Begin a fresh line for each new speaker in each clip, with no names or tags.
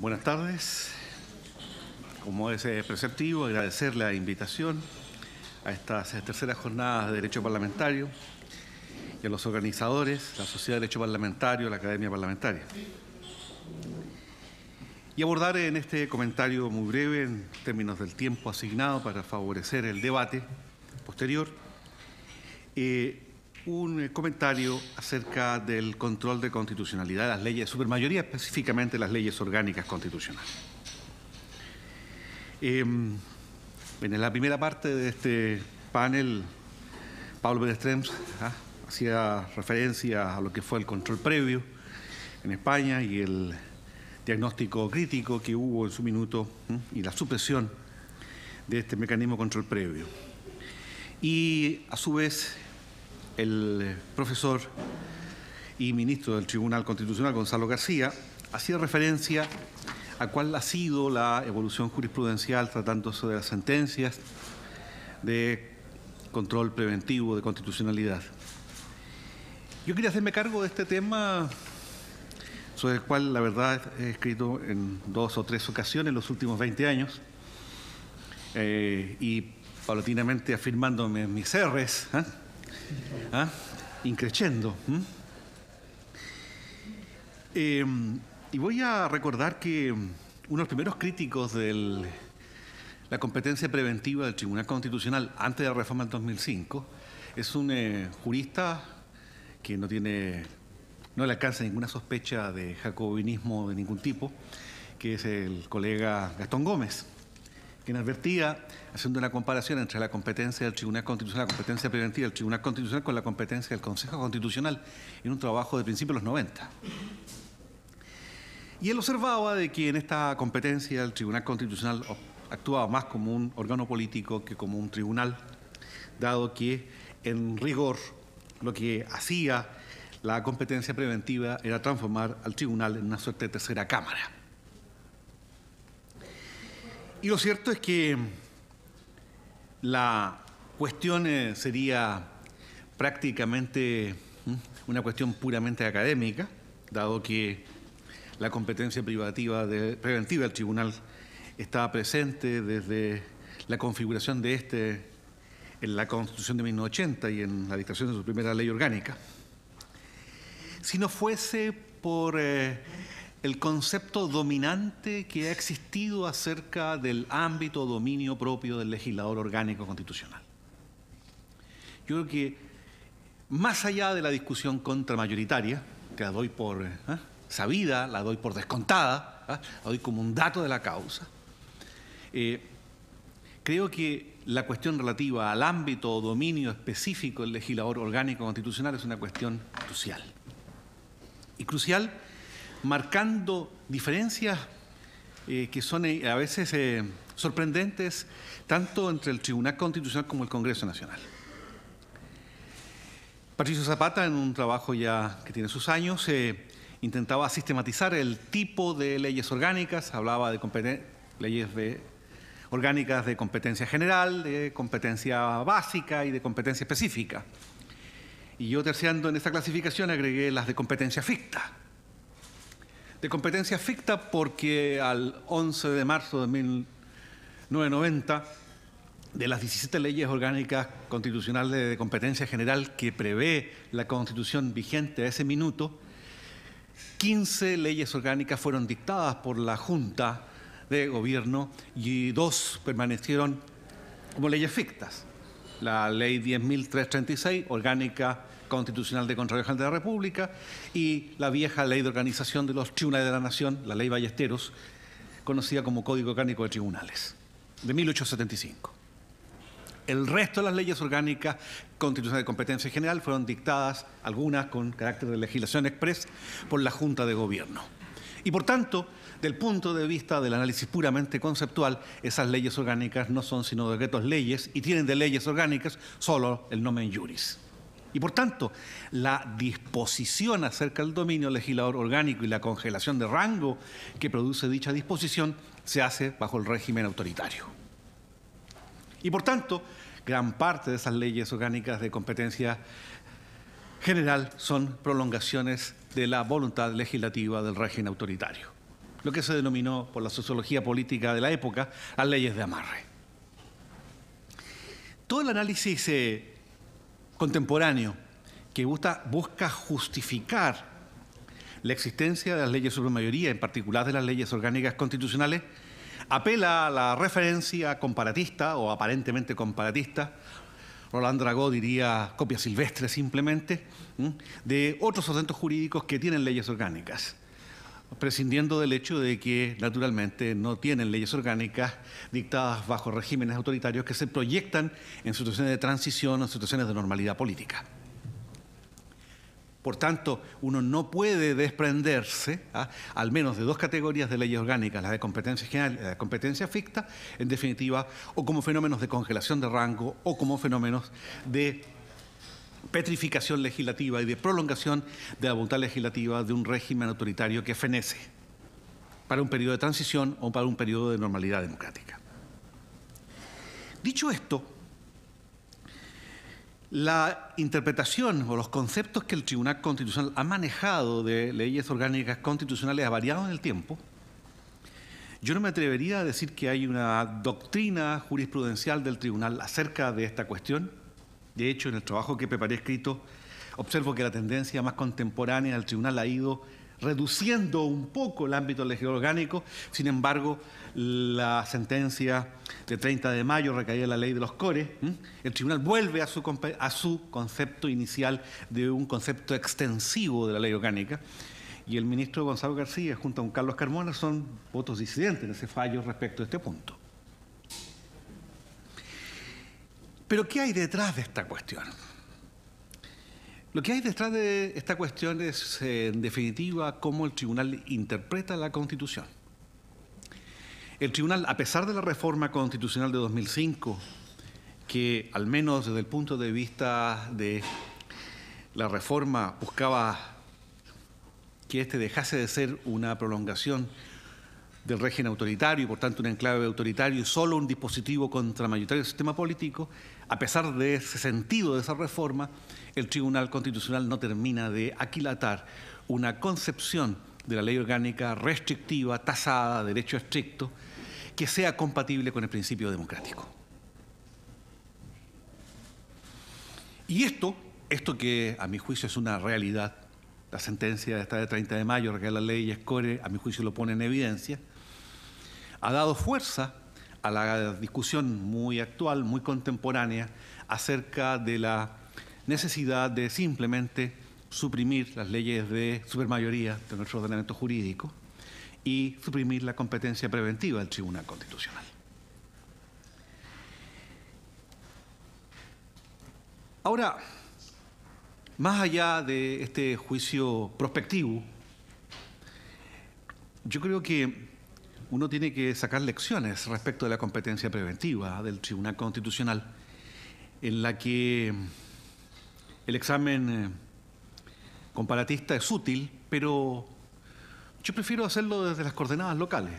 Buenas tardes. Como es eh, preceptivo, agradecer la invitación a estas eh, terceras jornadas de Derecho Parlamentario y a los organizadores, la Sociedad de Derecho Parlamentario, la Academia Parlamentaria. Y abordar en este comentario muy breve, en términos del tiempo asignado para favorecer el debate posterior, eh, un eh, comentario acerca del control de constitucionalidad de las leyes, de supermayoría específicamente las leyes orgánicas constitucionales. Em, en la primera parte de este panel, Pablo Pedestrems ah, hacía referencia a lo que fue el control previo en España y el diagnóstico crítico que hubo en su minuto y la supresión de este mecanismo control previo. Y a su vez el eh, profesor y ministro del Tribunal Constitucional, Gonzalo García, hacía referencia a cuál ha sido la evolución jurisprudencial tratándose de las sentencias de control preventivo de constitucionalidad. Yo quería hacerme cargo de este tema sobre el cual la verdad he escrito en dos o tres ocasiones en los últimos 20 años eh, y paulatinamente afirmándome mis errores. ¿eh? ¿Ah? Increciendo. Em, y voy a recordar que uno de los primeros críticos de la competencia preventiva del Tribunal Constitucional antes de la reforma del 2005 es un eh, jurista que no tiene, no le alcanza ninguna sospecha de jacobinismo de ningún tipo, que es el colega Gastón Gómez quien advertía, haciendo una comparación entre la competencia del Tribunal Constitucional, la competencia preventiva del Tribunal Constitucional con la competencia del Consejo Constitucional, en un trabajo de principios de los 90. Y él observaba de que en esta competencia el Tribunal Constitucional actuaba más como un órgano político que como un tribunal, dado que en rigor lo que hacía la competencia preventiva era transformar al tribunal en una suerte de tercera cámara. Y lo cierto es que la cuestión eh, sería prácticamente una cuestión puramente académica, dado que la competencia privativa preventiva del tribunal estaba presente desde la configuración de este en la Constitución de 1980 y en la dictación de su primera ley orgánica. Si no fuese por eh, el concepto dominante que ha existido acerca del ámbito dominio propio del legislador orgánico constitucional. Yo creo que más allá de la discusión contramayoritaria, que la doy por eh, sabida, la doy por descontada, eh, la doy como un dato de la causa, eh, creo que la cuestión relativa al ámbito o dominio específico del legislador orgánico constitucional es una cuestión crucial. Y crucial marcando diferencias eh, que son eh, a veces eh, sorprendentes tanto entre el Tribunal Constitucional como el Congreso Nacional. Patricio Zapata, en un trabajo ya que tiene sus años, intentaba sistematizar el tipo de leyes orgánicas, hablaba de leyes orgánicas de competencia general, de competencia básica y de competencia específica. Y yo terciando en esta clasificación agregué las de competencia ficta de competencia ficta porque al 11 de marzo de 1990, de las 17 leyes orgánicas constitucionales de competencia general que prevé la constitución vigente a ese minuto, 15 leyes orgánicas fueron dictadas por la Junta de Gobierno y dos permanecieron como leyes fictas. La ley 10.336, orgánica Constitucional de Contralor de la República y la vieja ley de organización de los tribunales de la Nación, la ley Ballesteros, conocida como Código Orgánico de Tribunales, de 1875. El resto de las leyes orgánicas constitucionales de competencia general fueron dictadas, algunas con carácter de legislación express, por la Junta de Gobierno. Y por tanto, del punto de vista del análisis puramente conceptual, esas leyes orgánicas no son sino decretos leyes y tienen de leyes orgánicas solo el nomen juris. Y por tanto, la disposición acerca del dominio legislador orgánico y la congelación de rango que produce dicha disposición se hace bajo el régimen autoritario. Y por tanto, gran parte de esas leyes orgánicas de competencia general son prolongaciones de la voluntad legislativa del régimen autoritario, lo que se denominó por la sociología política de la época a leyes de amarre. Todo el análisis se eh, contemporáneo que busca, busca justificar la existencia de las leyes sobre mayoría, en particular de las leyes orgánicas constitucionales, apela a la referencia comparatista o aparentemente comparatista, Roland Dragó diría copia silvestre simplemente, de otros ordenamientos jurídicos que tienen leyes orgánicas prescindiendo del hecho de que naturalmente no tienen leyes orgánicas dictadas bajo regímenes autoritarios que se proyectan en situaciones de transición, o situaciones de normalidad política. Por tanto, uno no puede desprenderse, ¿ah? al menos de dos categorías de leyes orgánicas, la de competencia general y la de competencia ficta, en definitiva, o como fenómenos de congelación de rango o como fenómenos de petrificación legislativa y de prolongación de la voluntad legislativa de un régimen autoritario que fenece para un periodo de transición o para un periodo de normalidad democrática. Dicho esto, la interpretación o los conceptos que el Tribunal Constitucional ha manejado de leyes orgánicas constitucionales ha variado en el tiempo. Yo no me atrevería a decir que hay una doctrina jurisprudencial del Tribunal acerca de esta cuestión. De hecho, en el trabajo que preparé escrito, observo que la tendencia más contemporánea del tribunal ha ido reduciendo un poco el ámbito legislativo orgánico. Sin embargo, la sentencia de 30 de mayo recaía en la ley de los cores. El tribunal vuelve a su, a su concepto inicial de un concepto extensivo de la ley orgánica. Y el ministro Gonzalo García, junto a un Carlos Carmona, son votos disidentes en ese fallo respecto a este punto. Pero ¿qué hay detrás de esta cuestión? Lo que hay detrás de esta cuestión es, eh, en definitiva, cómo el tribunal interpreta la Constitución. El tribunal, a pesar de la reforma constitucional de 2005, que al menos desde el punto de vista de la reforma buscaba que este dejase de ser una prolongación del régimen autoritario y por tanto un enclave autoritario y solo un dispositivo contramayoritario del sistema político, a pesar de ese sentido de esa reforma, el Tribunal Constitucional no termina de aquilatar una concepción de la ley orgánica restrictiva, tasada, derecho estricto, que sea compatible con el principio democrático. Y esto, esto que a mi juicio es una realidad, la sentencia esta de 30 de mayo, que la ley Escore, a mi juicio lo pone en evidencia, ha dado fuerza a la discusión muy actual, muy contemporánea, acerca de la necesidad de simplemente suprimir las leyes de supermayoría de nuestro ordenamiento jurídico y suprimir la competencia preventiva del Tribunal Constitucional. Ahora, más allá de este juicio prospectivo, yo creo que uno tiene que sacar lecciones respecto de la competencia preventiva del Tribunal Constitucional, en la que el examen eh, comparatista es útil, pero yo prefiero hacerlo desde las coordenadas locales.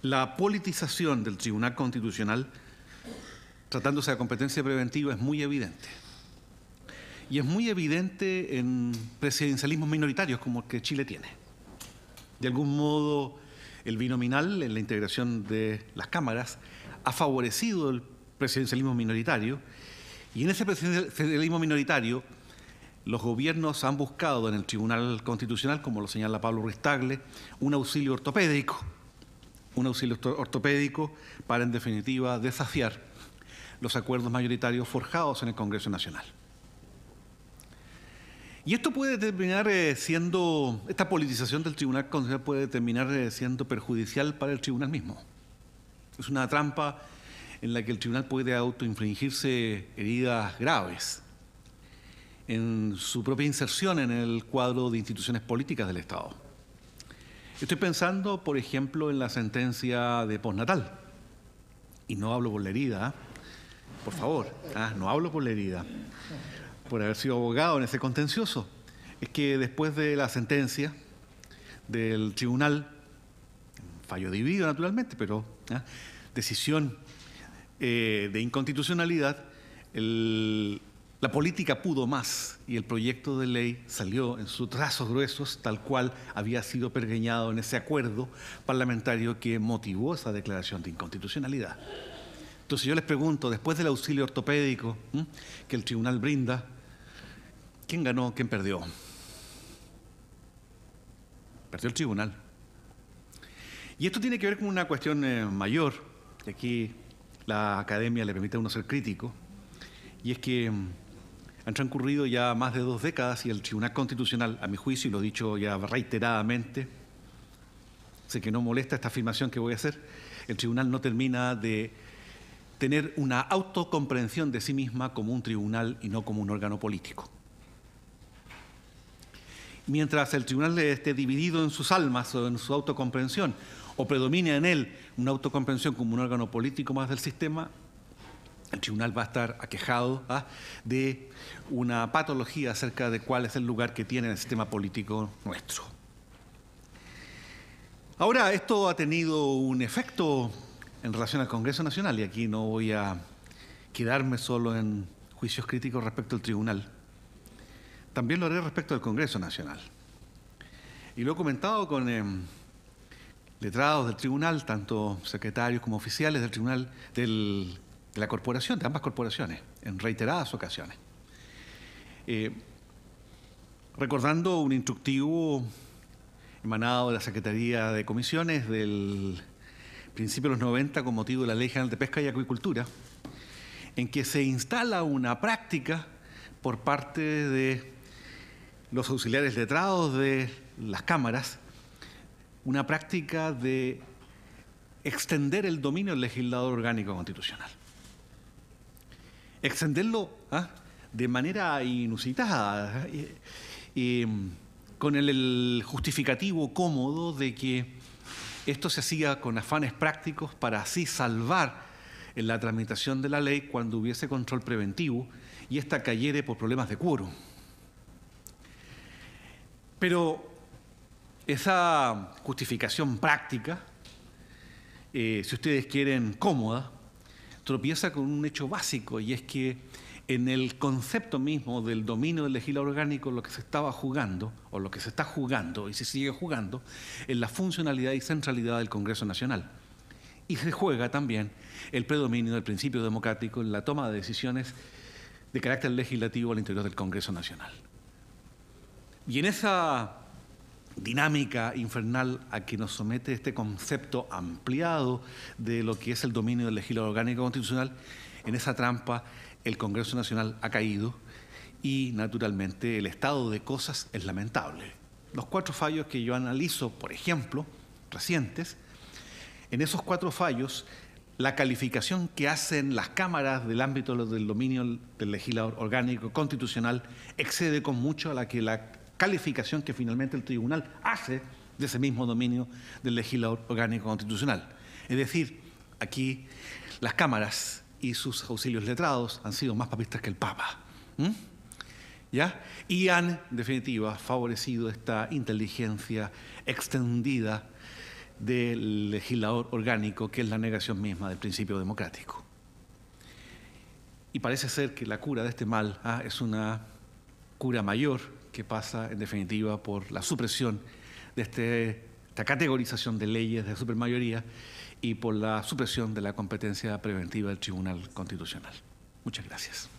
La politización del Tribunal Constitucional, tratándose de competencia preventiva, es muy evidente. Y es muy evidente en presidencialismos minoritarios como el que Chile tiene. De algún modo, el binominal en la integración de las cámaras ha favorecido el presidencialismo minoritario y en ese presidencialismo minoritario los gobiernos han buscado en el Tribunal Constitucional, como lo señala Pablo Tagle, un auxilio ortopédico, un auxilio ortopédico para en definitiva desafiar los acuerdos mayoritarios forjados en el Congreso Nacional. Y esto puede terminar eh, siendo, esta politización del Tribunal puede terminar eh, siendo perjudicial para el Tribunal mismo. Es una trampa en la que el Tribunal puede autoinfligirse heridas graves en su propia inserción en el cuadro de instituciones políticas del Estado. Estoy pensando, por ejemplo, en la sentencia de postnatal. Y no hablo por la herida, ¿ah? por favor, ¿ah? no hablo por la herida por haber sido abogado en ese contencioso, es que después de la sentencia del tribunal, fallo dividido naturalmente, pero ¿ah? decisión eh, de inconstitucionalidad, la política pudo más y el proyecto de ley salió en sus trazos gruesos, tal cual había sido pergeñado en ese acuerdo parlamentario que motivó esa declaración de inconstitucionalidad. Entonces yo les pregunto, después del auxilio ortopédico que el tribunal brinda, ¿Quién ganó? ¿Quién perdió? Perdió el tribunal. Y esto tiene que ver con una cuestión eh, mayor, que aquí la academia le permite a uno ser crítico, y es que mm, han transcurrido ya más de dos décadas y el Tribunal Constitucional, a mi juicio, y lo he dicho ya reiteradamente, sé que no molesta esta afirmación que voy a hacer, el Tribunal no termina de tener una autocomprensión de sí misma como un tribunal y no como un órgano político mientras el tribunal esté dividido en sus almas o en su autocomprensión, o predomina en él una autocomprensión como un órgano político más del sistema, el tribunal va a estar aquejado ¿ah? de una patología acerca de cuál es el lugar que tiene en el sistema político nuestro. Ahora, esto ha tenido un efecto en relación al Congreso Nacional, y aquí no voy a quedarme solo en juicios críticos respecto al tribunal. También lo haré respecto del Congreso Nacional. Y lo he comentado con em, letrados del tribunal, tanto secretarios como oficiales del tribunal de la corporación, de ambas corporaciones, en reiteradas ocasiones. Eh, recordando un instructivo emanado de la Secretaría de Comisiones del principio de los 90 con motivo de la Ley General de Pesca y Acuicultura, en que se instala una práctica por parte de los auxiliares letrados de las cámaras una práctica de extender el dominio del legislador orgánico constitucional. Extenderlo ¿ah? de manera inusitada ¿ah? mm, con el, justificativo cómodo de que esto se hacía con afanes prácticos para así salvar en la tramitación de la ley cuando hubiese control preventivo y esta cayere por problemas de cuero. Pero esa justificación práctica, eh, si ustedes quieren cómoda, tropieza con un hecho básico y es que en el concepto mismo del dominio del legislador orgánico lo que se estaba jugando, o lo que se está jugando y se sigue jugando, es la funcionalidad y centralidad del Congreso Nacional. Y se juega también el predominio del principio democrático en la toma de decisiones de carácter legislativo al interior del Congreso Nacional. Y en esa dinámica infernal a que nos somete este concepto ampliado de lo que es el dominio del legislador orgánico constitucional, en esa trampa el Congreso Nacional ha caído y naturalmente el estado de cosas es lamentable. Los cuatro fallos que yo analizo, por ejemplo, recientes, en esos cuatro fallos, la calificación que hacen las cámaras del ámbito del dominio del legislador orgánico constitucional excede con mucho a la que la calificación que finalmente el tribunal hace de ese mismo dominio del legislador orgánico constitucional. Es decir, aquí las cámaras y sus auxilios letrados han sido más papistas que el Papa. ¿Ya? Y han, en definitiva, favorecido esta inteligencia extendida del legislador orgánico, que es la negación misma del principio democrático. Y parece ser que la cura de este mal ah, es una cura mayor que pasa en definitiva por la supresión de este, esta categorización de leyes de supermayoría y por la supresión de la competencia preventiva del Tribunal Constitucional. Muchas gracias.